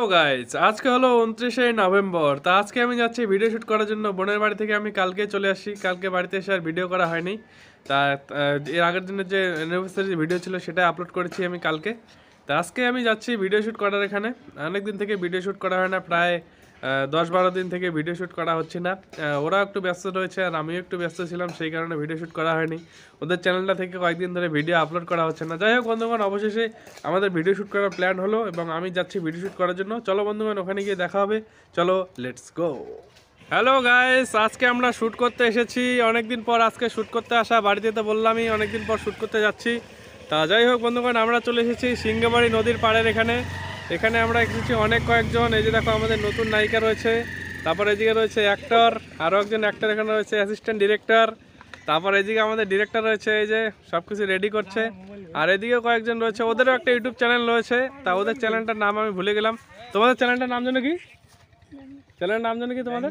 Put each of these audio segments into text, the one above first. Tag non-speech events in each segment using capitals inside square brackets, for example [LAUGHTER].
তো গাইজ আজকে হলো উনত্রিশে নভেম্বর তা আজকে আমি যাচ্ছি ভিডিও শ্যুট করার জন্য বোনের বাড়ি থেকে আমি কালকে চলে আসি কালকে বাড়িতে এসে আর ভিডিও করা হয়নি তা এর আগের দিনের যে অ্যানিভার্সারি ভিডিও ছিল সেটা আপলোড করেছি আমি কালকে তা আজকে আমি যাচ্ছি ভিডিও শ্যুট করার এখানে অনেক দিন থেকে ভিডিও শ্যুট করা হয় না প্রায় দশ বারো দিন থেকে ভিডিও শ্যুট করা হচ্ছে না ওরা একটু ব্যস্ত রয়েছে আর আমিও একটু ব্যস্ত ছিলাম সেই কারণে ভিডিও শ্যুট করা হয়নি ওদের চ্যানেলটা থেকে কয়েকদিন ধরে ভিডিও আপলোড করা হচ্ছে না যাই হোক বন্ধুগণ অবশেষে আমাদের ভিডিও শ্যুট করার প্ল্যান হলো এবং আমি যাচ্ছি ভিডিও শ্যুট করার জন্য চলো বন্ধুগণ ওখানে গিয়ে দেখা হবে চলো লেটস গো হ্যালো গাইস আজকে আমরা শ্যুট করতে এসেছি অনেকদিন পর আজকে শ্যুট করতে আসা বাড়িতে তো বললামই অনেকদিন পর শ্যুট করতে যাচ্ছি তা যাই হোক বন্ধুগণ আমরা চলে এসেছি সিঙ্গাবাড়ি নদীর পাড়ের এখানে এখানে আমরা এসেছি অনেক কয়েকজন এই যে দেখো আমাদের নতুন নায়িকা রয়েছে তারপর এদিকে রয়েছে অ্যাক্টর আরও একজন অ্যাক্টর এখানে রয়েছে অ্যাসিস্ট্যান্ট ডিরেক্টর তারপর এদিকে আমাদের ডিরেক্টর রয়েছে এই যে সব কিছু রেডি করছে আর এদিকেও কয়েকজন রয়েছে ওদেরও একটা ইউটিউব চ্যানেল রয়েছে তা ওদের চ্যানেলটার নাম আমি ভুলে গেলাম তোমাদের চ্যানেলটার নাম জানো কি চ্যানেলের নাম জানো কি তোমাদের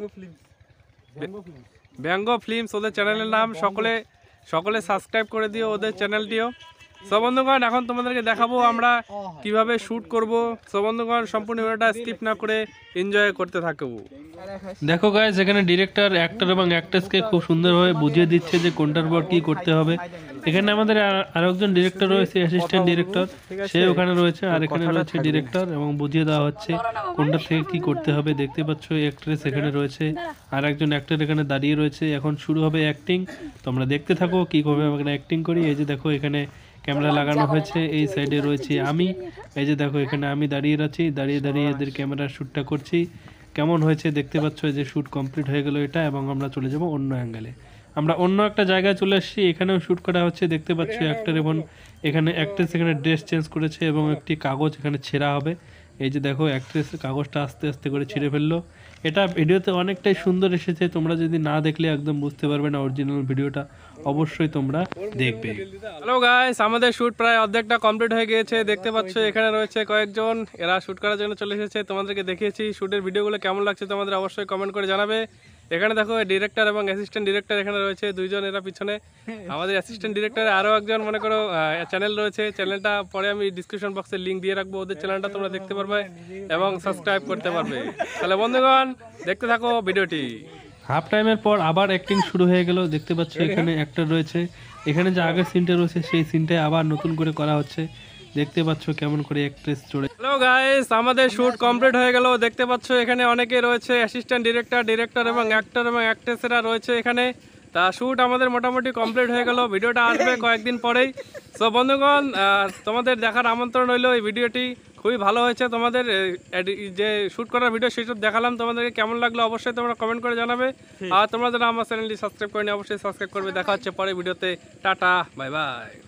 ব্যঙ্গ ফিল্মস ওদের চ্যানেলের নাম সকলে সকলে সাবস্ক্রাইব করে দিও ওদের চ্যানেলটিও সব এখন তোমাদেরকে দেখাবো আমরা কিভাবে শুট করব সব সম্পূর্ণ ভিডিওটা স্কিপ না করে এনজয় করতে থাকবো দেখো গাইজ এখানে ডিরেক্টর অ্যাক্টর এবং অ্যাক্ট্রেসকে খুব সুন্দরভাবে বুঝিয়ে দিচ্ছে যে কোনটার পর কী করতে হবে এখানে আমাদের আরেকজন ডিরেক্টর রয়েছে অ্যাসিস্ট্যান্ট ডিরেক্টর সে ওখানে রয়েছে আর এখানে রয়েছে ডিরেক্টর এবং বুঝিয়ে দেওয়া হচ্ছে কোনটা থেকে কি করতে হবে দেখতে পাচ্ছ অ্যাক্ট্রেস এখানে রয়েছে আর একজন অ্যাক্টর এখানে দাঁড়িয়ে রয়েছে এখন শুরু হবে অ্যাক্টিং তোমরা দেখতে থাকো কীভাবে আমরা অ্যাক্টিং করি এই যে দেখো এখানে ক্যামেরা লাগানো হয়েছে এই সাইডে রয়েছি আমি এই যে দেখো এখানে আমি দাঁড়িয়ে আছি দাঁড়িয়ে দাঁড়িয়ে এদের ক্যামেরা শ্যুটটা করছি কেমন হয়েছে দেখতে পাচ্ছ যে শ্যুট কমপ্লিট হয়ে গেলো এটা এবং আমরা চলে যাব অন্য অ্যাঙ্গেলে আমরা অন্য একটা জায়গায় চলে আসছি এখানেও শ্যুট করা হচ্ছে দেখতে পাচ্ছ অ্যাক্টার এবং এখানে অ্যাক্ট্রেস এখানে ড্রেস চেঞ্জ করেছে এবং একটি কাগজ এখানে ছেঁড়া হবে এই যে দেখো অ্যাক্ট্রেস কাগজটা আস্তে আস্তে করে ছিঁড়ে ফেললো এটা ভিডিওতে অনেকটাই সুন্দর এসেছে তোমরা যদি না দেখলে একদম বুঝতে পারবে না অরিজিনাল ভিডিওটা অবশ্যই তোমরা দেখবে হ্যালো গাইস আমাদের শ্যুট প্রায় অর্ধেকটা কমপ্লিট হয়ে গিয়েছে দেখতে পাচ্ছ এখানে রয়েছে কয়েকজন এরা শ্যুট করার জন্য চলে এসেছে তোমাদেরকে দেখিয়েছি শ্যুটের ভিডিওগুলো কেমন লাগছে তোমাদের অবশ্যই কমেন্ট করে জানাবে এখানে দেখো ডিরেক্টর এবং অ্যাসিস্ট্যান্ট ডিরেক্টর এখানে রয়েছে দুইজন এরা পিছনে আমাদের অ্যাসিস্ট্যান্ট ডিরেক্টর আরও একজন মনে করো চ্যানেল রয়েছে চ্যানেলটা পরে আমি ডিসক্রিপশন বক্সে লিঙ্ক দিয়ে রাখবো ওদের চ্যানেলটা তোমরা দেখতে পারবে এবং সাবস্ক্রাইব করতে পারবে তাহলে বন্ধুগণ চ্যানেল দেখতে থাকো ভিডিওটি হাফ টাইমের পর আবার অ্যাক্টিং শুরু হয়ে গেল দেখতে পাচ্ছ এখানে অ্যাক্টর রয়েছে এখানে যে আগের সিনটা রয়েছে সেই সিনটাই আবার নতুন করে করা হচ্ছে দেখতে পাচ্ছ কেমন করে অ্যাক্ট্রেস চড়ে হ্যালো গাইস আমাদের শ্যুট কমপ্লিট হয়ে গেল দেখতে পাচ্ছ এখানে অনেকে রয়েছে অ্যাসিস্ট্যান্ট ডিরেক্টর ডিরেক্টর এবং অ্যাক্টর এবং অ্যাক্ট্রেসেরা রয়েছে এখানে তা শ্যুট আমাদের মোটামুটি কমপ্লিট হয়ে গেল ভিডিওটা আসবে [LAUGHS] কয়েকদিন পরেই সো বন্ধুগণ তোমাদের দেখার আমন্ত্রণ রইল এই ভিডিওটি খুবই ভালো হয়েছে তোমাদের যে শ্যুট করার ভিডিও সেসব দেখালাম তোমাদেরকে কেমন লাগলো অবশ্যই তোমরা কমেন্ট করে জানাবে আর তোমরা যারা আমার চ্যানেলটি সাবস্ক্রাইব করেনি অবশ্যই সাবস্ক্রাইব করবে দেখা হচ্ছে পরে ভিডিওতে টাটা বাই বাই